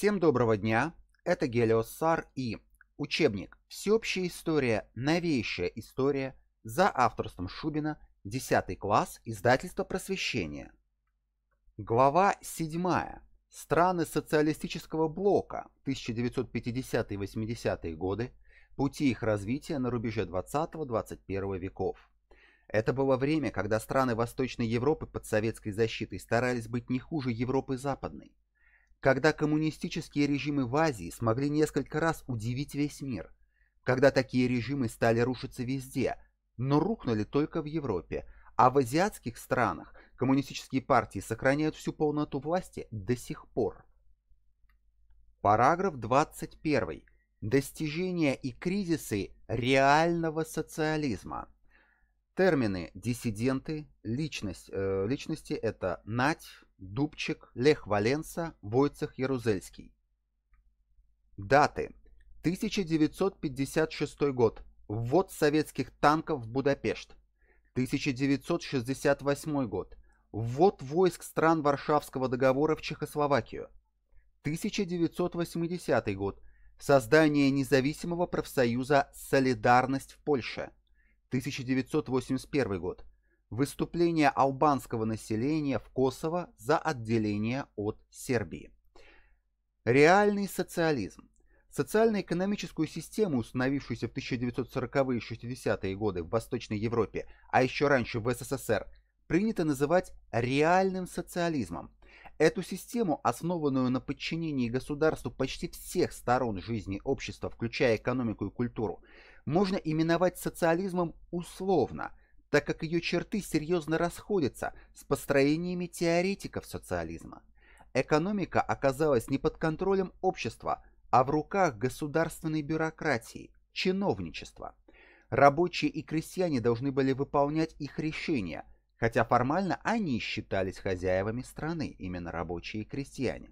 Всем доброго дня, это Гелиос Сар и учебник «Всеобщая история. Новейшая история» за авторством Шубина, 10 класс, издательство «Просвещение». Глава 7. Страны социалистического блока 1950-80-е годы, пути их развития на рубеже 20-21 веков. Это было время, когда страны Восточной Европы под советской защитой старались быть не хуже Европы Западной когда коммунистические режимы в Азии смогли несколько раз удивить весь мир, когда такие режимы стали рушиться везде, но рухнули только в Европе, а в азиатских странах коммунистические партии сохраняют всю полноту власти до сих пор. Параграф 21. Достижения и кризисы реального социализма. Термины «диссиденты», «личность», э, «личности» — это «нать», Дубчик, Лех Валенса, Войцех Ярузельский. Даты. 1956 год. Ввод советских танков в Будапешт. 1968 год. Ввод войск стран Варшавского договора в Чехословакию. 1980 год. Создание независимого профсоюза «Солидарность» в Польше. 1981 год. Выступление албанского населения в Косово за отделение от Сербии. Реальный социализм. Социально-экономическую систему, установившуюся в 1940-е и 60-е годы в Восточной Европе, а еще раньше в СССР, принято называть реальным социализмом. Эту систему, основанную на подчинении государству почти всех сторон жизни общества, включая экономику и культуру, можно именовать социализмом условно, так как ее черты серьезно расходятся с построениями теоретиков социализма. Экономика оказалась не под контролем общества, а в руках государственной бюрократии, чиновничества. Рабочие и крестьяне должны были выполнять их решения, хотя формально они считались хозяевами страны, именно рабочие и крестьяне.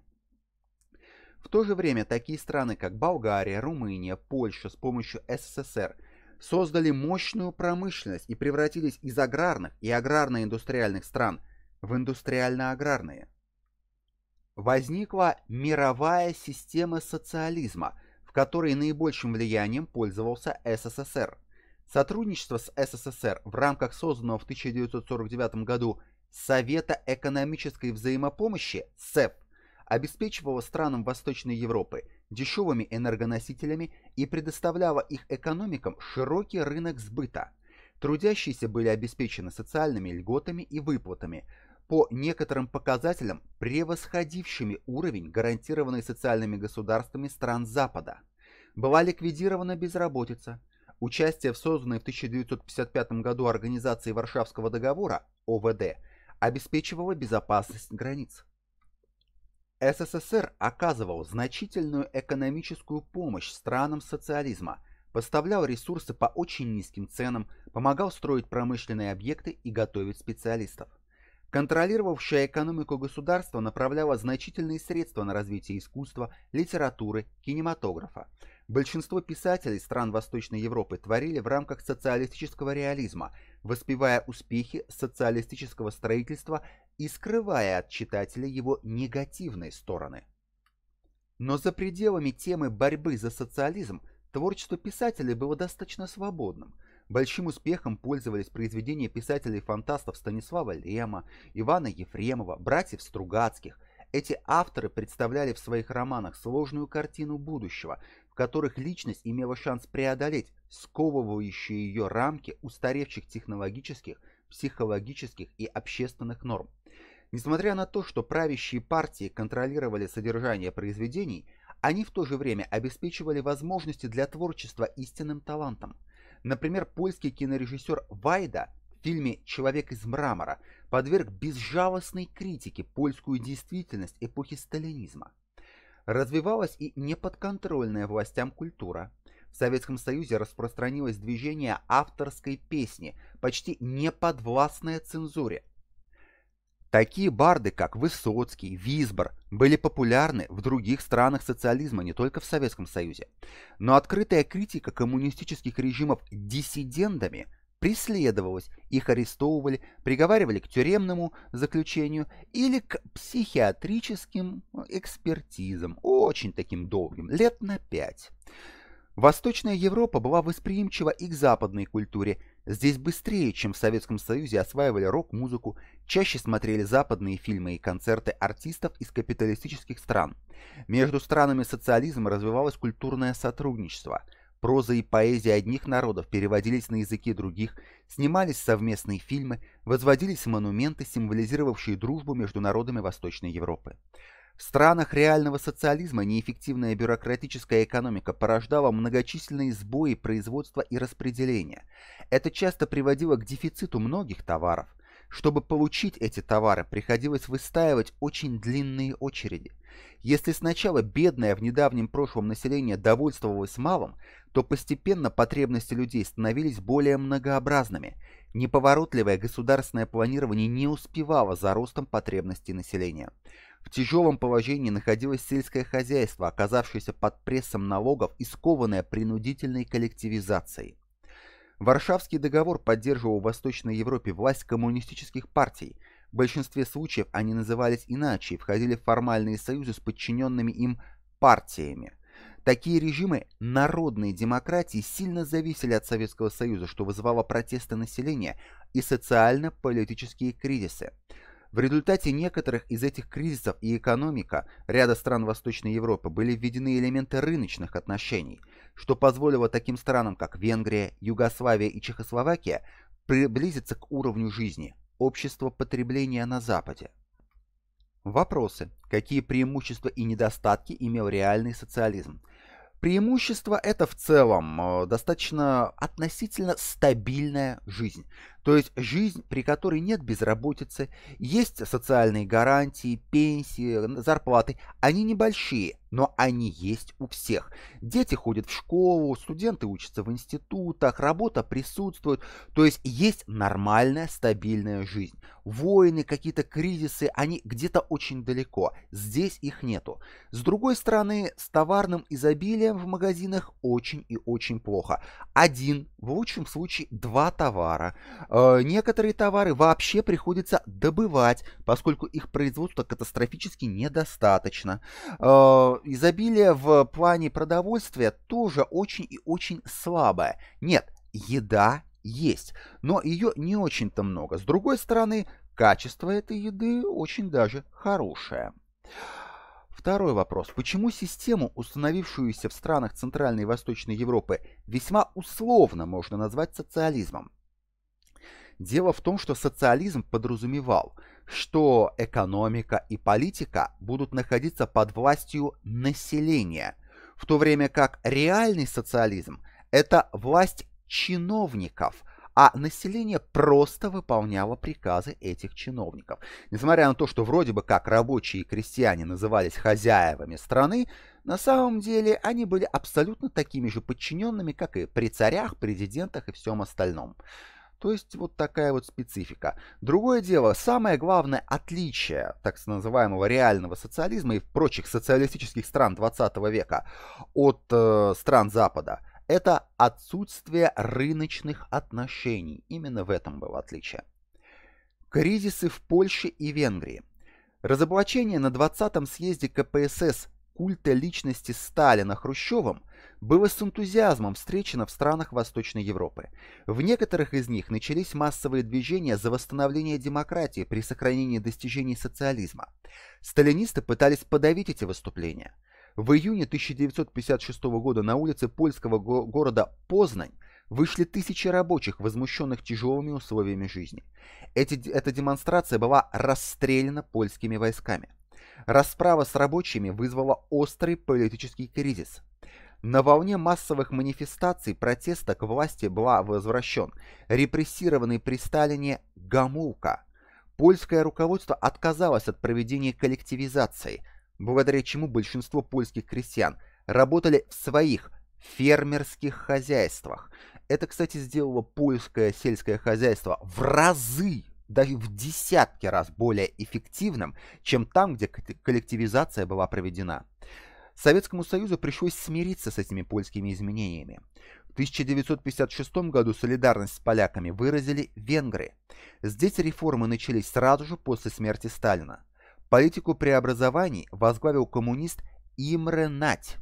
В то же время такие страны, как Болгария, Румыния, Польша с помощью СССР – создали мощную промышленность и превратились из аграрных и аграрно-индустриальных стран в индустриально-аграрные. Возникла мировая система социализма, в которой наибольшим влиянием пользовался СССР. Сотрудничество с СССР в рамках созданного в 1949 году Совета экономической взаимопомощи СЭП обеспечивало странам Восточной Европы – дешевыми энергоносителями и предоставляла их экономикам широкий рынок сбыта. Трудящиеся были обеспечены социальными льготами и выплатами, по некоторым показателям превосходившими уровень, гарантированный социальными государствами стран Запада. Была ликвидирована безработица. Участие в созданной в 1955 году организации Варшавского договора ОВД обеспечивало безопасность границ. СССР оказывал значительную экономическую помощь странам социализма, поставлял ресурсы по очень низким ценам, помогал строить промышленные объекты и готовить специалистов. Контролировавшая экономику государства направляла значительные средства на развитие искусства, литературы, кинематографа. Большинство писателей стран Восточной Европы творили в рамках социалистического реализма, воспевая успехи социалистического строительства и скрывая от читателя его негативные стороны. Но за пределами темы борьбы за социализм творчество писателей было достаточно свободным. Большим успехом пользовались произведения писателей-фантастов Станислава Лема, Ивана Ефремова, братьев Стругацких. Эти авторы представляли в своих романах сложную картину будущего, в которых личность имела шанс преодолеть сковывающие ее рамки устаревших технологических, психологических и общественных норм. Несмотря на то, что правящие партии контролировали содержание произведений, они в то же время обеспечивали возможности для творчества истинным талантом. Например, польский кинорежиссер Вайда в фильме «Человек из мрамора» подверг безжалостной критике польскую действительность эпохи сталинизма. Развивалась и неподконтрольная властям культура. В Советском Союзе распространилось движение авторской песни, почти не подвластное цензуре. Такие барды, как Высоцкий, Висбор, были популярны в других странах социализма, не только в Советском Союзе. Но открытая критика коммунистических режимов диссидентами преследовалась, их арестовывали, приговаривали к тюремному заключению или к психиатрическим экспертизам, очень таким долгим, лет на пять. Восточная Европа была восприимчива и к западной культуре. Здесь быстрее, чем в Советском Союзе, осваивали рок-музыку, чаще смотрели западные фильмы и концерты артистов из капиталистических стран. Между странами социализма развивалось культурное сотрудничество. Проза и поэзия одних народов переводились на языки других, снимались совместные фильмы, возводились монументы, символизировавшие дружбу между народами Восточной Европы. В странах реального социализма неэффективная бюрократическая экономика порождала многочисленные сбои производства и распределения. Это часто приводило к дефициту многих товаров. Чтобы получить эти товары, приходилось выстаивать очень длинные очереди. Если сначала бедное в недавнем прошлом население довольствовалось малым, то постепенно потребности людей становились более многообразными. Неповоротливое государственное планирование не успевало за ростом потребностей населения. В тяжелом положении находилось сельское хозяйство, оказавшееся под прессом налогов и скованное принудительной коллективизацией. Варшавский договор поддерживал в Восточной Европе власть коммунистических партий. В большинстве случаев они назывались иначе и входили в формальные союзы с подчиненными им партиями. Такие режимы народной демократии сильно зависели от Советского Союза, что вызывало протесты населения и социально-политические кризисы. В результате некоторых из этих кризисов и экономика ряда стран Восточной Европы были введены элементы рыночных отношений, что позволило таким странам, как Венгрия, Югославия и Чехословакия, приблизиться к уровню жизни, общества потребления на Западе. Вопросы. Какие преимущества и недостатки имел реальный социализм? Преимущество это в целом э, достаточно относительно стабильная жизнь. То есть жизнь, при которой нет безработицы, есть социальные гарантии, пенсии, зарплаты. Они небольшие, но они есть у всех. Дети ходят в школу, студенты учатся в институтах, работа присутствует. То есть есть нормальная, стабильная жизнь. Войны, какие-то кризисы, они где-то очень далеко. Здесь их нету. С другой стороны, с товарным изобилием в магазинах очень и очень плохо. Один, в лучшем случае два товара – Э, некоторые товары вообще приходится добывать, поскольку их производства катастрофически недостаточно. Э, изобилие в плане продовольствия тоже очень и очень слабое. Нет, еда есть, но ее не очень-то много. С другой стороны, качество этой еды очень даже хорошее. Второй вопрос. Почему систему, установившуюся в странах Центральной и Восточной Европы, весьма условно можно назвать социализмом? Дело в том, что социализм подразумевал, что экономика и политика будут находиться под властью населения, в то время как реальный социализм – это власть чиновников, а население просто выполняло приказы этих чиновников. Несмотря на то, что вроде бы как рабочие и крестьяне назывались хозяевами страны, на самом деле они были абсолютно такими же подчиненными, как и при царях, президентах и всем остальном. То есть вот такая вот специфика. Другое дело, самое главное отличие так называемого реального социализма и прочих социалистических стран 20 века от э, стран Запада – это отсутствие рыночных отношений. Именно в этом было отличие. Кризисы в Польше и Венгрии. Разоблачение на 20-м съезде КПСС культа личности Сталина Хрущевым было с энтузиазмом встречено в странах Восточной Европы. В некоторых из них начались массовые движения за восстановление демократии при сохранении достижений социализма. Сталинисты пытались подавить эти выступления. В июне 1956 года на улице польского го города Познань вышли тысячи рабочих, возмущенных тяжелыми условиями жизни. Эти, эта демонстрация была расстреляна польскими войсками. Расправа с рабочими вызвала острый политический кризис. На волне массовых манифестаций протеста к власти была возвращен репрессированный при Сталине Гамулка. Польское руководство отказалось от проведения коллективизации, благодаря чему большинство польских крестьян работали в своих фермерских хозяйствах. Это, кстати, сделало польское сельское хозяйство в разы, даже в десятки раз более эффективным, чем там, где коллективизация была проведена. Советскому Союзу пришлось смириться с этими польскими изменениями. В 1956 году солидарность с поляками выразили венгры. Здесь реформы начались сразу же после смерти Сталина. Политику преобразований возглавил коммунист Имре Нать.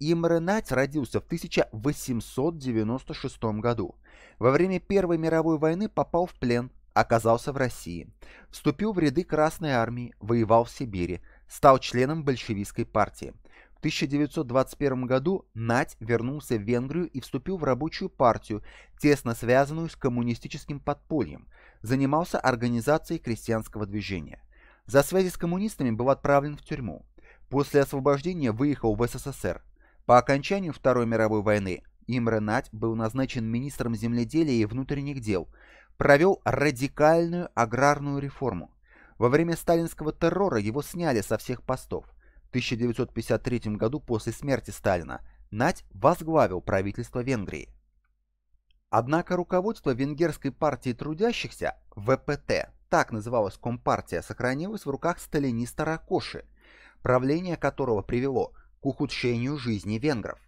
Имре Нать родился в 1896 году. Во время Первой мировой войны попал в плен, оказался в России. Вступил в ряды Красной армии, воевал в Сибири, стал членом большевистской партии – 1921 году Нать вернулся в Венгрию и вступил в рабочую партию, тесно связанную с коммунистическим подпольем, занимался организацией крестьянского движения. За связи с коммунистами был отправлен в тюрьму. После освобождения выехал в СССР. По окончанию Второй мировой войны Имре Нать был назначен министром земледелия и внутренних дел, провел радикальную аграрную реформу. Во время сталинского террора его сняли со всех постов. 1953 году после смерти Сталина Надь возглавил правительство Венгрии. Однако руководство Венгерской партии трудящихся, ВПТ, так называлась Компартия, сохранилось в руках сталиниста Ракоши, правление которого привело к ухудшению жизни венгров.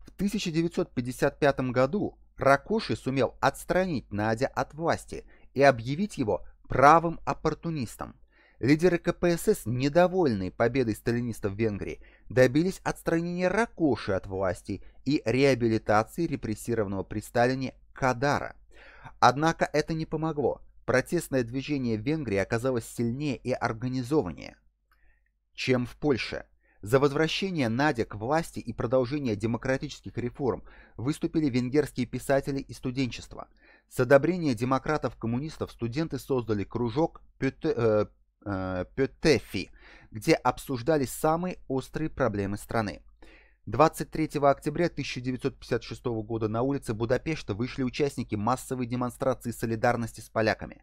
В 1955 году Ракоши сумел отстранить Надя от власти и объявить его правым оппортунистом. Лидеры КПСС, недовольные победой сталинистов в Венгрии, добились отстранения Ракоши от власти и реабилитации репрессированного при Сталине Кадара. Однако это не помогло. Протестное движение в Венгрии оказалось сильнее и организованнее, чем в Польше. За возвращение Надя к власти и продолжение демократических реформ выступили венгерские писатели и студенчество. С одобрения демократов-коммунистов студенты создали кружок э, Э, Петефи, где обсуждались самые острые проблемы страны. 23 октября 1956 года на улице Будапешта вышли участники массовой демонстрации солидарности с поляками.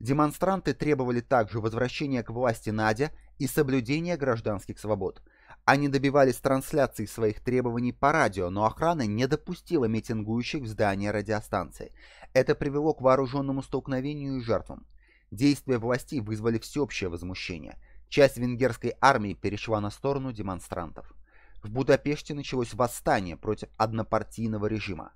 Демонстранты требовали также возвращения к власти Надя и соблюдения гражданских свобод. Они добивались трансляции своих требований по радио, но охрана не допустила митингующих в здание радиостанции. Это привело к вооруженному столкновению и жертвам. Действия властей вызвали всеобщее возмущение. Часть венгерской армии перешла на сторону демонстрантов. В Будапеште началось восстание против однопартийного режима.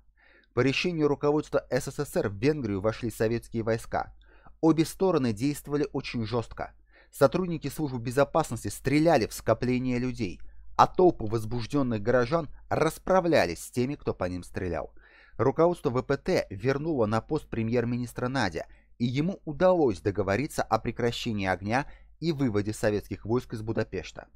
По решению руководства СССР в Венгрию вошли советские войска. Обе стороны действовали очень жестко. Сотрудники службы безопасности стреляли в скопление людей, а толпы возбужденных горожан расправлялись с теми, кто по ним стрелял. Руководство ВПТ вернуло на пост премьер-министра Надя – и ему удалось договориться о прекращении огня и выводе советских войск из Будапешта.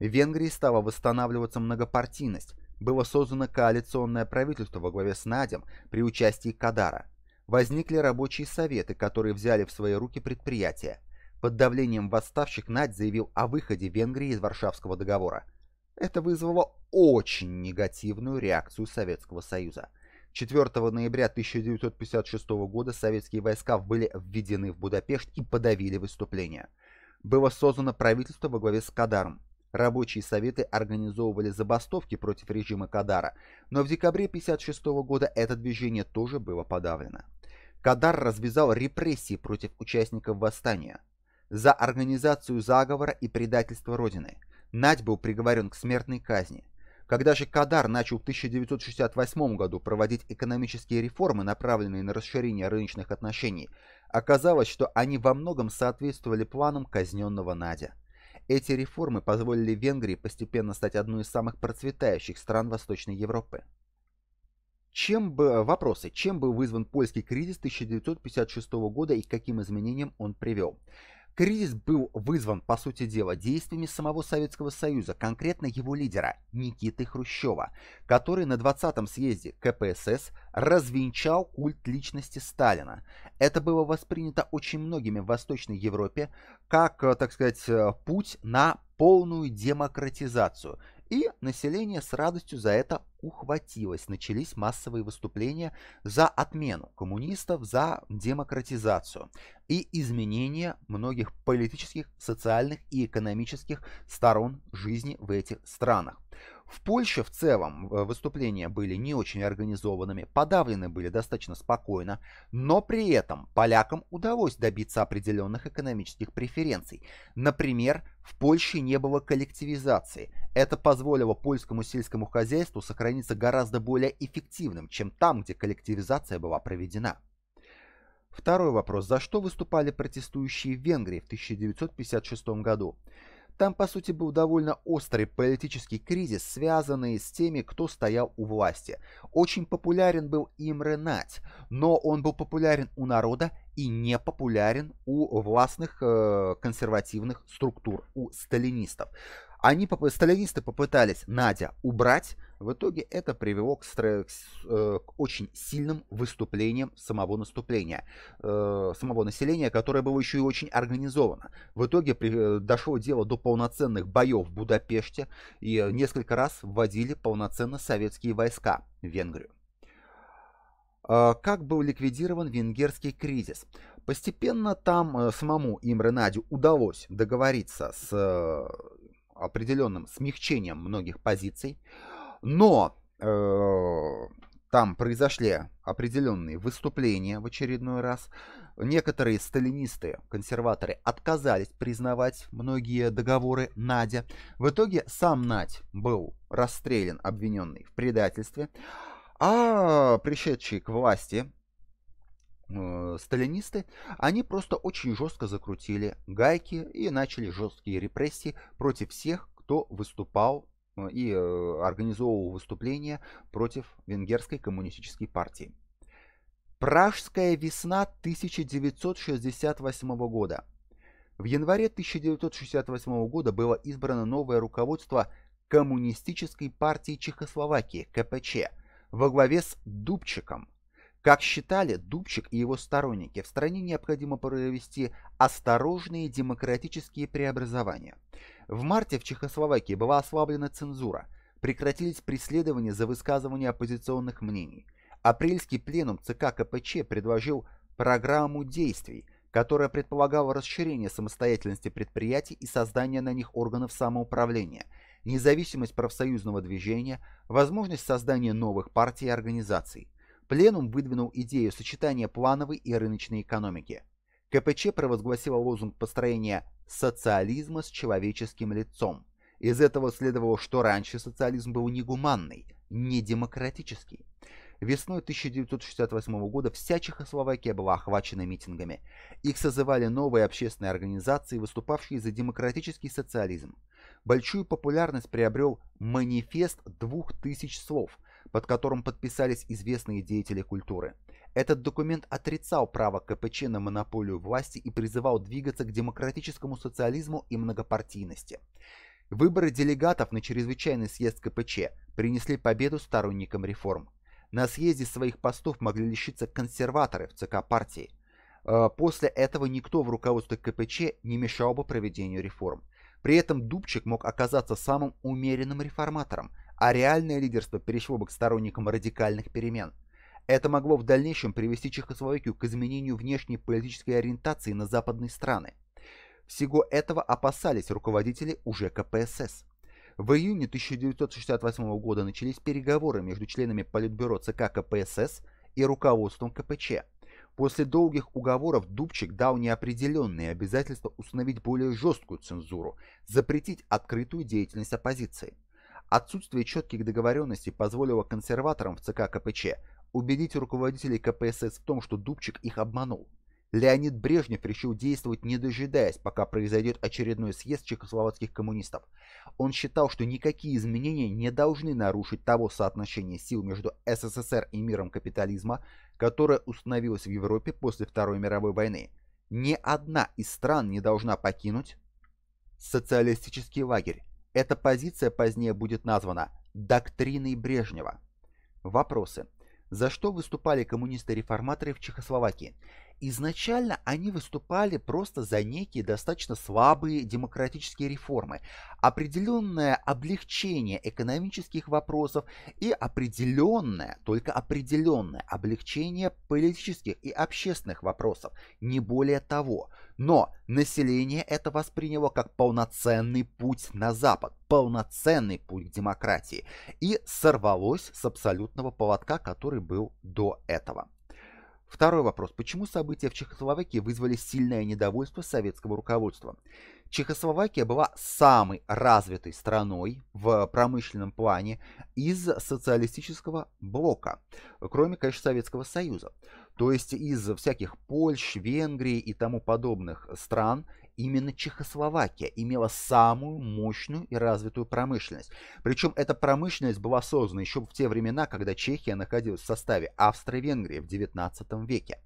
В Венгрии стала восстанавливаться многопартийность, было создано коалиционное правительство во главе с Надем при участии Кадара. Возникли рабочие советы, которые взяли в свои руки предприятия. Под давлением восставших Надь заявил о выходе Венгрии из Варшавского договора. Это вызвало очень негативную реакцию Советского Союза – 4 ноября 1956 года советские войска были введены в Будапешт и подавили выступление. Было создано правительство во главе с Кадаром. Рабочие советы организовывали забастовки против режима Кадара, но в декабре 1956 года это движение тоже было подавлено. Кадар развязал репрессии против участников восстания. За организацию заговора и предательство Родины Надь был приговорен к смертной казни. Когда же Кадар начал в 1968 году проводить экономические реформы, направленные на расширение рыночных отношений, оказалось, что они во многом соответствовали планам казненного Надя. Эти реформы позволили Венгрии постепенно стать одной из самых процветающих стран Восточной Европы. Чем бы, вопросы. Чем был вызван польский кризис 1956 года и к каким изменениям он привел? Кризис был вызван, по сути дела, действиями самого Советского Союза, конкретно его лидера Никиты Хрущева, который на 20-м съезде КПСС развенчал культ личности Сталина. Это было воспринято очень многими в Восточной Европе как, э, так сказать, э, путь на полную демократизацию – и население с радостью за это ухватилось. Начались массовые выступления за отмену коммунистов, за демократизацию и изменение многих политических, социальных и экономических сторон жизни в этих странах. В Польше в целом э, выступления были не очень организованными, подавлены были достаточно спокойно, но при этом полякам удалось добиться определенных экономических преференций. Например, в Польше не было коллективизации. Это позволило польскому сельскому хозяйству сохраниться гораздо более эффективным, чем там, где коллективизация была проведена. Второй вопрос. За что выступали протестующие в Венгрии в 1956 году? Там, по сути, был довольно острый политический кризис, связанный с теми, кто стоял у власти. Очень популярен был Имре Нать, но он был популярен у народа и не популярен у властных э, консервативных структур, у сталинистов. Они, сталинисты попытались Надя убрать, в итоге это привело к, стр... Э, к очень сильным выступлениям самого наступления, э, самого населения, которое было еще и очень организовано. В итоге э, дошло дело до полноценных боев в Будапеште, и несколько раз вводили полноценно советские войска в Венгрию. А как был ликвидирован венгерский кризис? Постепенно там самому Имре Надю удалось договориться с определенным смягчением многих позиций. Но э, там произошли определенные выступления в очередной раз. Некоторые сталинисты, консерваторы отказались признавать многие договоры Надя. В итоге сам Надь был расстрелян, обвиненный в предательстве. А пришедшие к власти э, сталинисты, они просто очень жестко закрутили гайки и начали жесткие репрессии против всех, кто выступал Э, и э, организовывал выступления против венгерской коммунистической партии. Пражская весна 1968 года. В январе 1968 года было избрано новое руководство Коммунистической партии Чехословакии, КПЧ, во главе с Дубчиком. Как считали Дубчик и его сторонники, в стране необходимо провести осторожные демократические преобразования – в марте в Чехословакии была ослаблена цензура, прекратились преследования за высказывание оппозиционных мнений. Апрельский пленум ЦК КПЧ предложил программу действий, которая предполагала расширение самостоятельности предприятий и создание на них органов самоуправления, независимость профсоюзного движения, возможность создания новых партий и организаций. Пленум выдвинул идею сочетания плановой и рыночной экономики. КПЧ провозгласила лозунг построения социализма с человеческим лицом. Из этого следовало, что раньше социализм был негуманный, недемократический. Весной 1968 года вся Чехословакия была охвачена митингами. Их созывали новые общественные организации, выступавшие за демократический социализм. Большую популярность приобрел манифест двух тысяч слов – под которым подписались известные деятели культуры. Этот документ отрицал право КПЧ на монополию власти и призывал двигаться к демократическому социализму и многопартийности. Выборы делегатов на чрезвычайный съезд КПЧ принесли победу сторонникам реформ. На съезде своих постов могли лишиться консерваторы в ЦК партии. Э, после этого никто в руководстве КПЧ не мешал бы проведению реформ. При этом Дубчик мог оказаться самым умеренным реформатором, а реальное лидерство перешло бы к сторонникам радикальных перемен. Это могло в дальнейшем привести Чехословакию к изменению внешней политической ориентации на западные страны. Всего этого опасались руководители уже КПСС. В июне 1968 года начались переговоры между членами Политбюро ЦК КПСС и руководством КПЧ. После долгих уговоров Дубчик дал неопределенные обязательства установить более жесткую цензуру, запретить открытую деятельность оппозиции. Отсутствие четких договоренностей позволило консерваторам в ЦК КПЧ убедить руководителей КПСС в том, что Дубчик их обманул. Леонид Брежнев решил действовать, не дожидаясь, пока произойдет очередной съезд чехословацких коммунистов. Он считал, что никакие изменения не должны нарушить того соотношения сил между СССР и миром капитализма, которое установилось в Европе после Второй мировой войны. Ни одна из стран не должна покинуть социалистический лагерь. Эта позиция позднее будет названа «доктриной Брежнева». Вопросы. За что выступали коммунисты-реформаторы в Чехословакии? изначально они выступали просто за некие достаточно слабые демократические реформы, определенное облегчение экономических вопросов и определенное, только определенное облегчение политических и общественных вопросов, не более того. Но население это восприняло как полноценный путь на Запад, полноценный путь к демократии и сорвалось с абсолютного поводка, который был до этого. Второй вопрос. Почему события в Чехословакии вызвали сильное недовольство советского руководства? Чехословакия была самой развитой страной в промышленном плане из социалистического блока, кроме, конечно, Советского Союза. То есть из всяких Польш, Венгрии и тому подобных стран именно Чехословакия имела самую мощную и развитую промышленность. Причем эта промышленность была создана еще в те времена, когда Чехия находилась в составе Австро-Венгрии в XIX веке.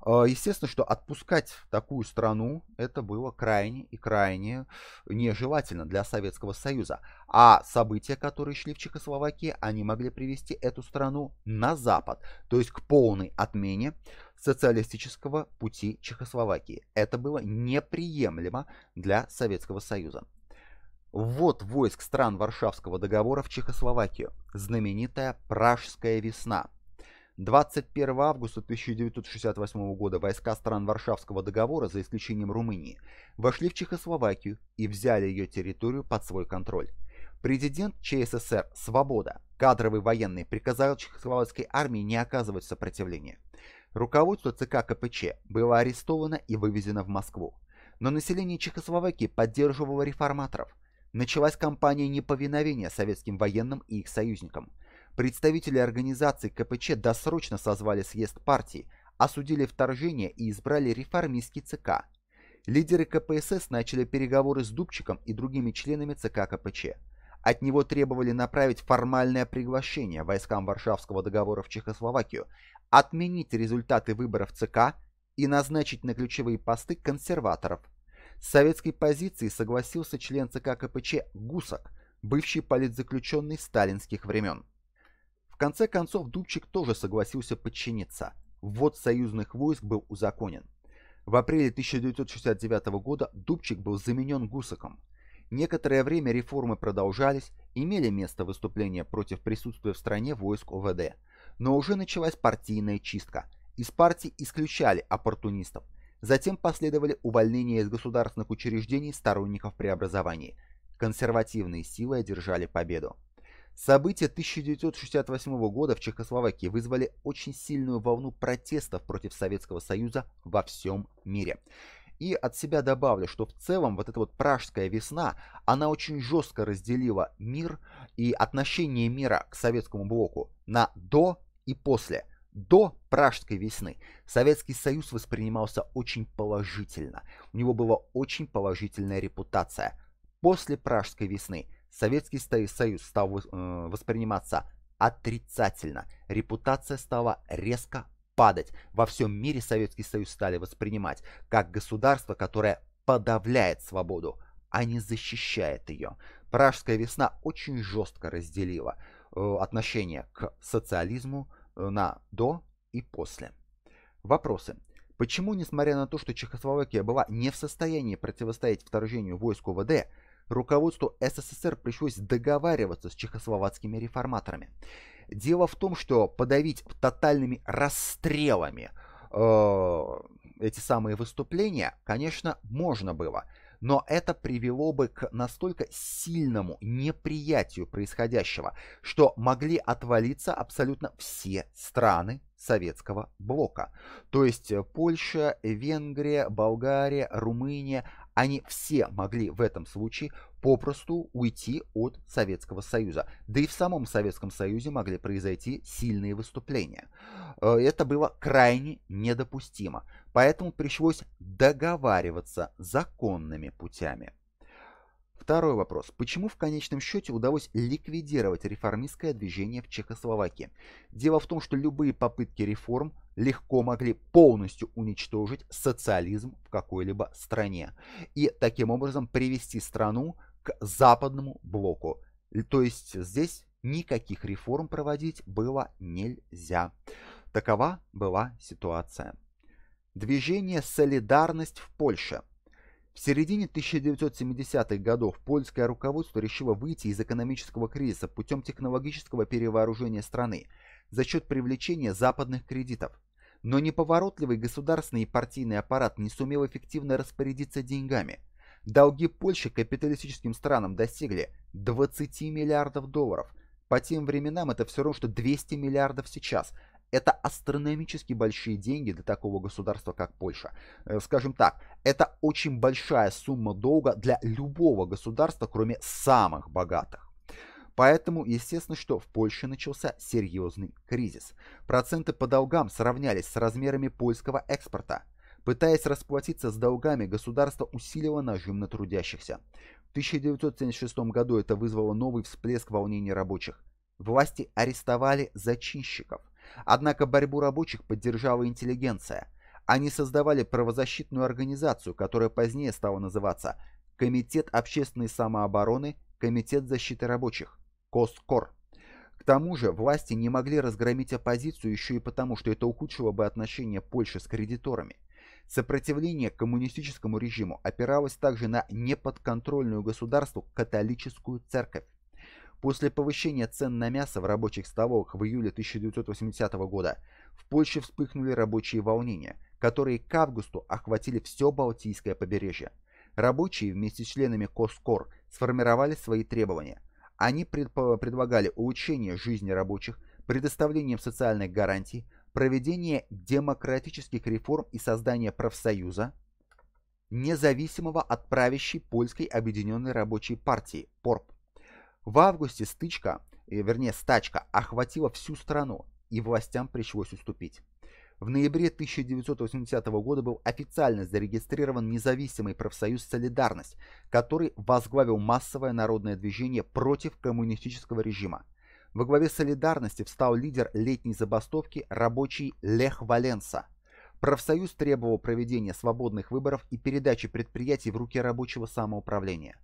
А, естественно, что отпускать такую страну, это было крайне и крайне нежелательно для Советского Союза. А события, которые шли в Чехословакии, они могли привести эту страну на запад, то есть к полной отмене социалистического пути Чехословакии. Это было неприемлемо для Советского Союза. Вот войск стран Варшавского договора в Чехословакию. Знаменитая Пражская весна – 21 августа 1968 года войска стран Варшавского договора, за исключением Румынии, вошли в Чехословакию и взяли ее территорию под свой контроль. Президент ЧССР «Свобода», кадровый военный, приказал чехословацкой армии не оказывать сопротивления. Руководство ЦК КПЧ было арестовано и вывезено в Москву. Но население Чехословакии поддерживало реформаторов. Началась кампания неповиновения советским военным и их союзникам – Представители организации КПЧ досрочно созвали съезд партии, осудили вторжение и избрали реформистский ЦК. Лидеры КПСС начали переговоры с Дубчиком и другими членами ЦК КПЧ. От него требовали направить формальное приглашение войскам Варшавского договора в Чехословакию, отменить результаты выборов ЦК и назначить на ключевые посты консерваторов. С советской позицией согласился член ЦК КПЧ Гусак, бывший политзаключенный сталинских времен конце концов, Дудчик тоже согласился подчиниться. Ввод союзных войск был узаконен. В апреле 1969 года Дубчик был заменен Гусаком. Некоторое время реформы продолжались, имели место выступления против присутствия в стране войск ОВД. Но уже началась партийная чистка. Из партии исключали оппортунистов. Затем последовали увольнения из государственных учреждений сторонников преобразований. Консервативные силы одержали победу. События 1968 года в Чехословакии вызвали очень сильную волну протестов против Советского Союза во всем мире. И от себя добавлю, что в целом вот эта вот пражская весна, она очень жестко разделила мир и отношение мира к советскому блоку на «до» и «после». До Пражской весны Советский Союз воспринимался очень положительно. У него была очень положительная репутация. После Пражской весны – Советский Союз стал э, восприниматься отрицательно. Репутация стала резко падать. Во всем мире Советский Союз стали воспринимать как государство, которое подавляет свободу, а не защищает ее. Пражская весна очень жестко разделила э, отношение к социализму э, на «до» и «после». Вопросы. Почему, несмотря на то, что Чехословакия была не в состоянии противостоять вторжению войск УВД, руководству СССР пришлось договариваться с чехословацкими реформаторами. Дело в том, что подавить тотальными расстрелами э, эти самые выступления, конечно, можно было. Но это привело бы к настолько сильному неприятию происходящего, что могли отвалиться абсолютно все страны советского блока. То есть Польша, Венгрия, Болгария, Румыния, они все могли в этом случае попросту уйти от Советского Союза. Да и в самом Советском Союзе могли произойти сильные выступления. Э, это было крайне недопустимо. Поэтому пришлось договариваться законными путями. Второй вопрос. Почему в конечном счете удалось ликвидировать реформистское движение в Чехословакии? Дело в том, что любые попытки реформ легко могли полностью уничтожить социализм в какой-либо стране и таким образом привести страну к западному блоку. То есть здесь никаких реформ проводить было нельзя. Такова была ситуация. Движение «Солидарность» в Польше – в середине 1970-х годов польское руководство решило выйти из экономического кризиса путем технологического перевооружения страны за счет привлечения западных кредитов. Но неповоротливый государственный и партийный аппарат не сумел эффективно распорядиться деньгами. Долги Польши капиталистическим странам достигли 20 миллиардов долларов. По тем временам это все равно, что 200 миллиардов сейчас – это астрономически большие деньги для такого государства, как Польша. Э, скажем так, это очень большая сумма долга для любого государства, кроме самых богатых. Поэтому, естественно, что в Польше начался серьезный кризис. Проценты по долгам сравнялись с размерами польского экспорта. Пытаясь расплатиться с долгами, государство усилило нажим на трудящихся. В 1976 году это вызвало новый всплеск волнений рабочих. Власти арестовали зачинщиков. Однако борьбу рабочих поддержала интеллигенция. Они создавали правозащитную организацию, которая позднее стала называться Комитет общественной самообороны, Комитет защиты рабочих, КОСКОР. К тому же власти не могли разгромить оппозицию еще и потому, что это ухудшило бы отношения Польши с кредиторами. Сопротивление коммунистическому режиму опиралось также на неподконтрольную государству католическую церковь. После повышения цен на мясо в рабочих столовых в июле 1980 года в Польше вспыхнули рабочие волнения, которые к августу охватили все Балтийское побережье. Рабочие вместе с членами Коскор сформировали свои требования. Они предлагали улучшение жизни рабочих, предоставлением социальных гарантий, проведение демократических реформ и создание профсоюза, независимого от правящей польской объединенной рабочей партии, ПОРП, в августе стычка, э, вернее стачка, охватила всю страну, и властям пришлось уступить. В ноябре 1980 года был официально зарегистрирован независимый профсоюз «Солидарность», который возглавил массовое народное движение против коммунистического режима. Во главе «Солидарности» встал лидер летней забастовки рабочий Лех Валенса. Профсоюз требовал проведения свободных выборов и передачи предприятий в руки рабочего самоуправления.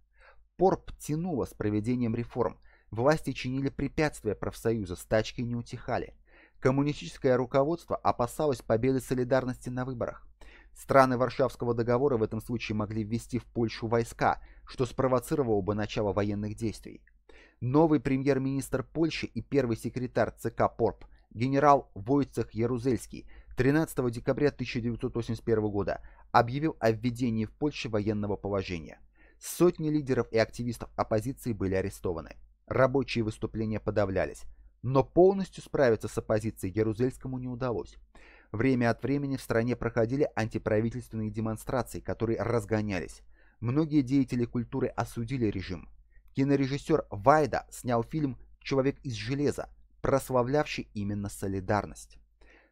Порп тянуло с проведением реформ. Власти чинили препятствия профсоюза, стачки не утихали. Коммунистическое руководство опасалось победы солидарности на выборах. Страны Варшавского договора в этом случае могли ввести в Польшу войска, что спровоцировало бы начало военных действий. Новый премьер-министр Польши и первый секретарь ЦК ПОРП генерал Войцех Ярузельский 13 декабря 1981 года объявил о введении в Польше военного положения. Сотни лидеров и активистов оппозиции были арестованы. Рабочие выступления подавлялись. Но полностью справиться с оппозицией Ярузельскому не удалось. Время от времени в стране проходили антиправительственные демонстрации, которые разгонялись. Многие деятели культуры осудили режим. Кинорежиссер Вайда снял фильм «Человек из железа», прославлявший именно солидарность.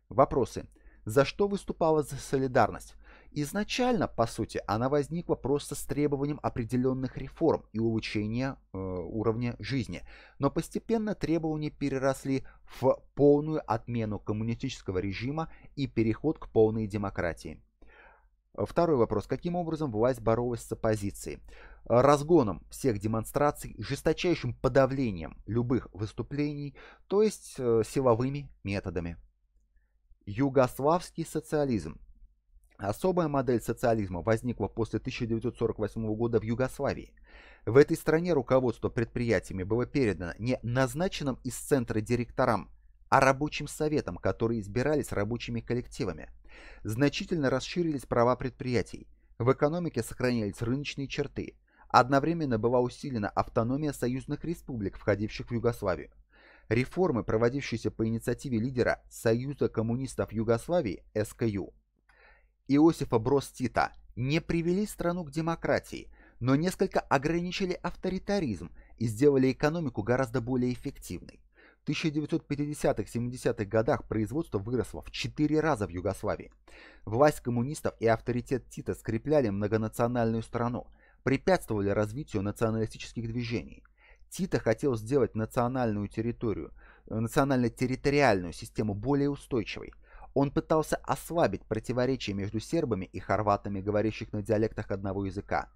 Вопросы. За что выступала за солидарность? Изначально, по сути, она возникла просто с требованием определенных реформ и улучшения э, уровня жизни, но постепенно требования переросли в полную отмену коммунистического режима и переход к полной демократии. Второй вопрос. Каким образом власть боролась с оппозицией? Разгоном всех демонстраций, жесточайшим подавлением любых выступлений, то есть э, силовыми методами. Югославский социализм. Особая модель социализма возникла после 1948 года в Югославии. В этой стране руководство предприятиями было передано не назначенным из центра директорам, а рабочим советам, которые избирались рабочими коллективами. Значительно расширились права предприятий. В экономике сохранялись рыночные черты. Одновременно была усилена автономия союзных республик, входивших в Югославию. Реформы, проводившиеся по инициативе лидера Союза коммунистов Югославии СКЮ, Иосифа Брос Тита не привели страну к демократии, но несколько ограничили авторитаризм и сделали экономику гораздо более эффективной. В 1950-70-х годах производство выросло в 4 раза в Югославии. Власть коммунистов и авторитет Тита скрепляли многонациональную страну, препятствовали развитию националистических движений. Тита хотел сделать национальную территорию, э, национально-территориальную систему более устойчивой, он пытался ослабить противоречия между сербами и хорватами, говорящих на диалектах одного языка.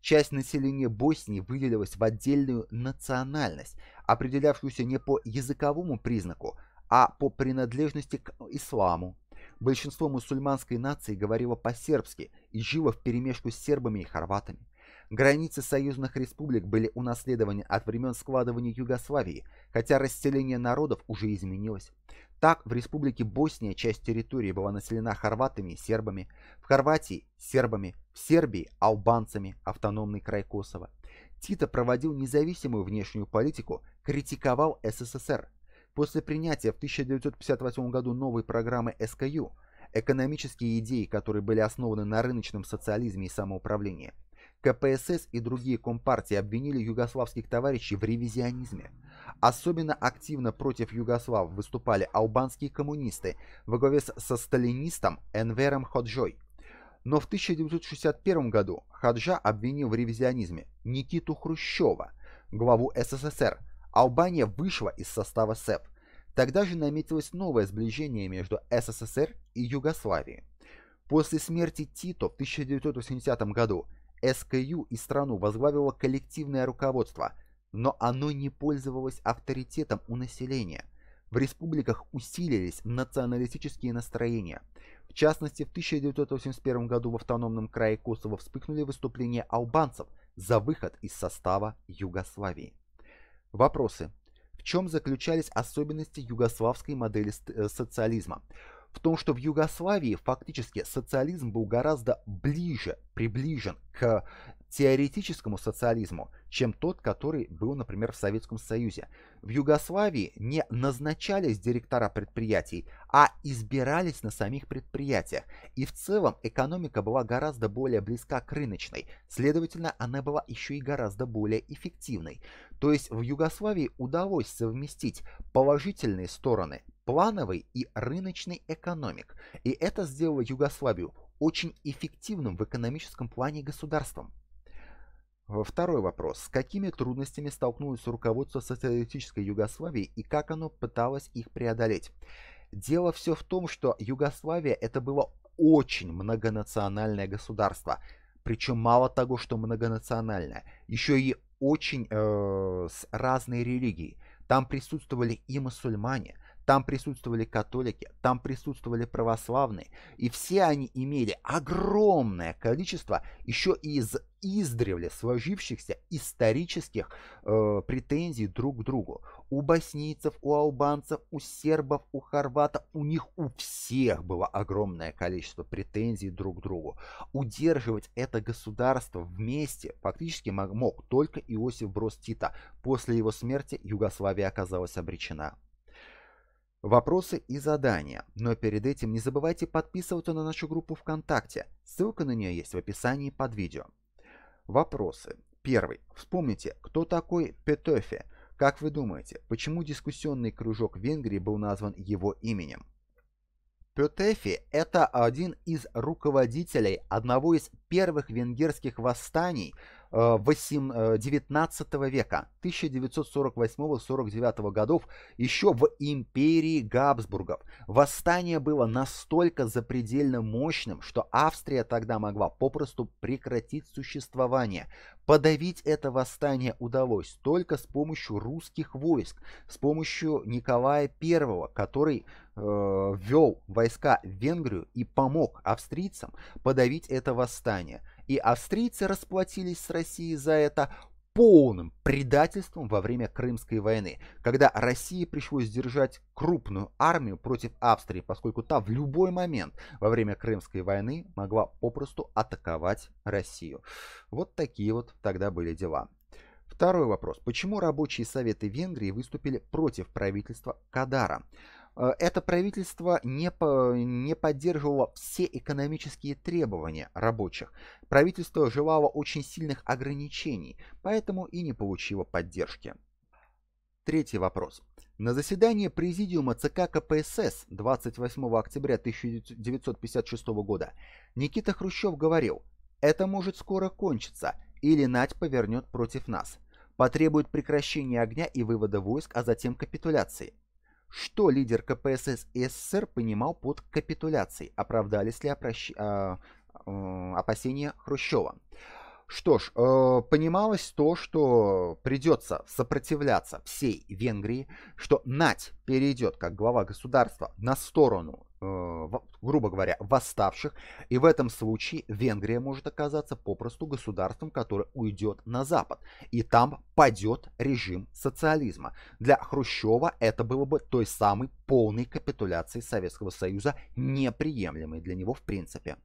Часть населения Боснии выделилась в отдельную национальность, определявшуюся не по языковому признаку, а по принадлежности к исламу. Большинство мусульманской нации говорило по-сербски и жило в перемешку с сербами и хорватами. Границы союзных республик были унаследованы от времен складывания Югославии, хотя расселение народов уже изменилось. Так, в республике Босния часть территории была населена хорватами и сербами, в Хорватии – сербами, в Сербии – албанцами, автономный край Косово. Тита проводил независимую внешнюю политику, критиковал СССР. После принятия в 1958 году новой программы СКЮ, экономические идеи, которые были основаны на рыночном социализме и самоуправлении – КПСС и другие компартии обвинили югославских товарищей в ревизионизме. Особенно активно против югослав выступали албанские коммунисты во главе со сталинистом Энвером Ходжой. Но в 1961 году Хаджа обвинил в ревизионизме Никиту Хрущева, главу СССР. Албания вышла из состава СЭП. Тогда же наметилось новое сближение между СССР и Югославией. После смерти Тито в 1980 году СКЮ и страну возглавило коллективное руководство, но оно не пользовалось авторитетом у населения. В республиках усилились националистические настроения. В частности, в 1981 году в автономном крае Косово вспыхнули выступления албанцев за выход из состава Югославии. Вопросы. В чем заключались особенности югославской модели э, социализма? в том, что в Югославии фактически социализм был гораздо ближе, приближен к теоретическому социализму, чем тот, который был, например, в Советском Союзе. В Югославии не назначались директора предприятий, а избирались на самих предприятиях. И в целом экономика была гораздо более близка к рыночной, следовательно, она была еще и гораздо более эффективной. То есть в Югославии удалось совместить положительные стороны плановый и рыночный экономик, и это сделало Югославию очень эффективным в экономическом плане государством. Второй вопрос. С какими трудностями столкнулось руководство социалистической Югославии и как оно пыталось их преодолеть? Дело все в том, что Югославия это было очень многонациональное государство. Причем мало того, что многонациональное, еще и очень э, с разной религией. Там присутствовали и мусульмане, там присутствовали католики, там присутствовали православные, и все они имели огромное количество еще и из издревле сложившихся исторических э, претензий друг к другу. У боснийцев, у албанцев, у сербов, у хорватов, у них у всех было огромное количество претензий друг к другу. Удерживать это государство вместе фактически мог, мог только Иосиф Брос Тита. После его смерти Югославия оказалась обречена вопросы и задания. Но перед этим не забывайте подписываться на нашу группу ВКонтакте. Ссылка на нее есть в описании под видео. Вопросы. Первый. Вспомните, кто такой Петофи? Как вы думаете, почему дискуссионный кружок Венгрии был назван его именем? Петефи – это один из руководителей одного из первых венгерских восстаний – 19 э, э, века, 1948-49 годов, еще в империи Габсбургов. Восстание было настолько запредельно мощным, что Австрия тогда могла попросту прекратить существование. Подавить это восстание удалось только с помощью русских войск, с помощью Николая I, который э, ввел войска в Венгрию и помог австрийцам подавить это восстание и австрийцы расплатились с Россией за это полным предательством во время Крымской войны, когда России пришлось держать крупную армию против Австрии, поскольку та в любой момент во время Крымской войны могла попросту атаковать Россию. Вот такие вот тогда были дела. Второй вопрос. Почему рабочие советы Венгрии выступили против правительства Кадара? Э, это правительство не, по, не поддерживало все экономические требования рабочих. Правительство желало очень сильных ограничений, поэтому и не получило поддержки. Третий вопрос. На заседании Президиума ЦК КПСС 28 октября 1956 года Никита Хрущев говорил, это может скоро кончиться, или Нать повернет против нас. Потребует прекращения огня и вывода войск, а затем капитуляции. Что лидер КПСС и СССР понимал под капитуляцией? Оправдались ли опрощ... э, а, э, опасения Хрущева? Что ж, э, понималось то, что придется сопротивляться всей Венгрии, что Нать перейдет как глава государства на сторону Э, грубо говоря, восставших, и в этом случае Венгрия может оказаться попросту государством, которое уйдет на Запад, и там падет режим социализма. Для Хрущева это было бы той самой полной капитуляцией Советского Союза, неприемлемой для него в принципе.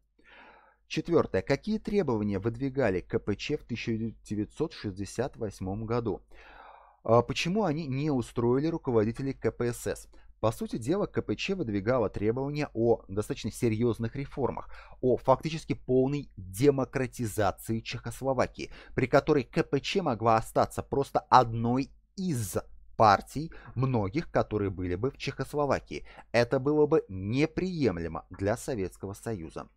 Четвертое. Какие требования выдвигали КПЧ в 1968 году? Э, почему они не устроили руководителей КПСС? По сути дела, КПЧ выдвигала требования о достаточно серьезных реформах, о фактически полной демократизации Чехословакии, при которой КПЧ могла остаться просто одной из партий, многих, которые были бы в Чехословакии. Это было бы неприемлемо для Советского Союза.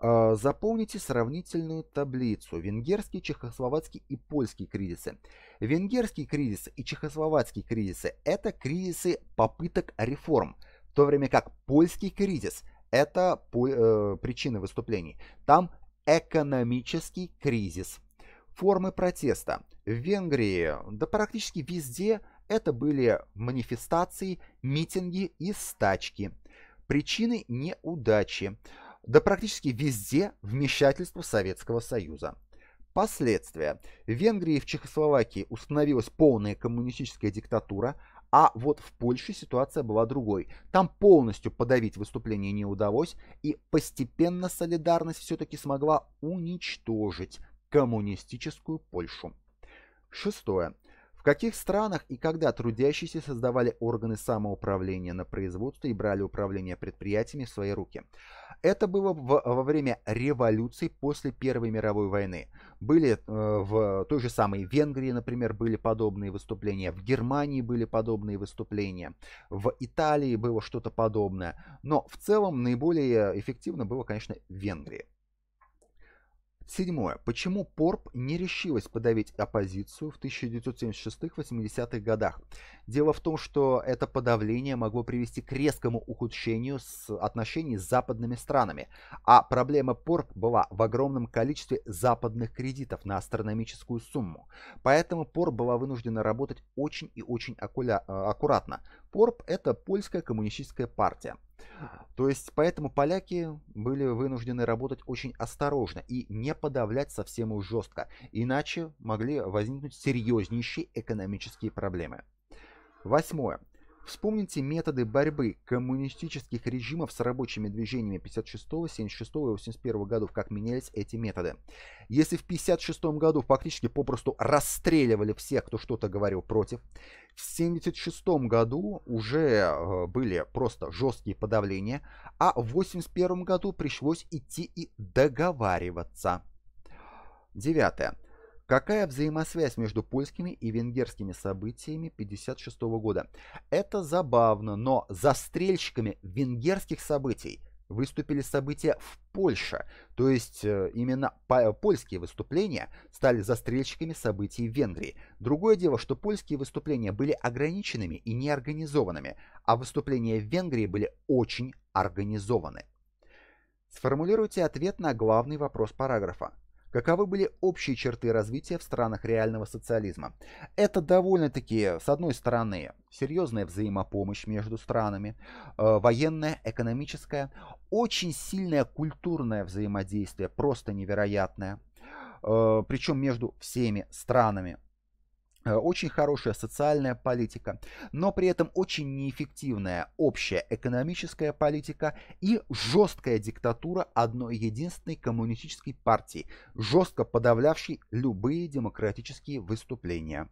А, заполните сравнительную таблицу. Венгерский, чехословацкий и польский кризисы. Венгерский кризис и чехословацкий кризисы – это кризисы попыток реформ, в то время как польский кризис – это э, причины выступлений. Там экономический кризис. Формы протеста. В Венгрии, да практически везде, это были манифестации, митинги и стачки. Причины неудачи. Да практически везде вмешательство Советского Союза. Последствия. В Венгрии и в Чехословакии установилась полная коммунистическая диктатура, а вот в Польше ситуация была другой. Там полностью подавить выступление не удалось, и постепенно солидарность все-таки смогла уничтожить коммунистическую Польшу. Шестое. В каких странах и когда трудящиеся создавали органы самоуправления на производстве и брали управление предприятиями в свои руки? Это было в, во время революций после Первой мировой войны. Были э, в той же самой Венгрии, например, были подобные выступления, в Германии были подобные выступления, в Италии было что-то подобное. Но в целом наиболее эффективно было, конечно, в Венгрии. Седьмое. Почему Порп не решилась подавить оппозицию в 1976-80-х годах? Дело в том, что это подавление могло привести к резкому ухудшению с отношений с западными странами, а проблема Порп была в огромном количестве западных кредитов на астрономическую сумму. Поэтому Порп была вынуждена работать очень и очень э, аккуратно. Порп – это польская коммунистическая партия. То есть, поэтому поляки были вынуждены работать очень осторожно и не подавлять совсем уж жестко, иначе могли возникнуть серьезнейшие экономические проблемы. Восьмое. Вспомните методы борьбы коммунистических режимов с рабочими движениями 56, 76 и 81 годов, как менялись эти методы. Если в 56 году фактически попросту расстреливали всех, кто что-то говорил против, в 76 году уже э, были просто жесткие подавления, а в 81 году пришлось идти и договариваться. Девятое. Какая взаимосвязь между польскими и венгерскими событиями 1956 года? Это забавно, но застрельщиками венгерских событий выступили события в Польше. То есть э, именно польские выступления стали застрельщиками событий в Венгрии. Другое дело, что польские выступления были ограниченными и неорганизованными, а выступления в Венгрии были очень организованы. Сформулируйте ответ на главный вопрос параграфа. Каковы были общие черты развития в странах реального социализма? Это довольно-таки, с одной стороны, серьезная взаимопомощь между странами, э, военная, экономическая, очень сильное культурное взаимодействие, просто невероятное, э, причем между всеми странами Э, очень хорошая социальная политика, но при этом очень неэффективная общая экономическая политика и жесткая диктатура одной единственной коммунистической партии, жестко подавлявшей любые демократические выступления.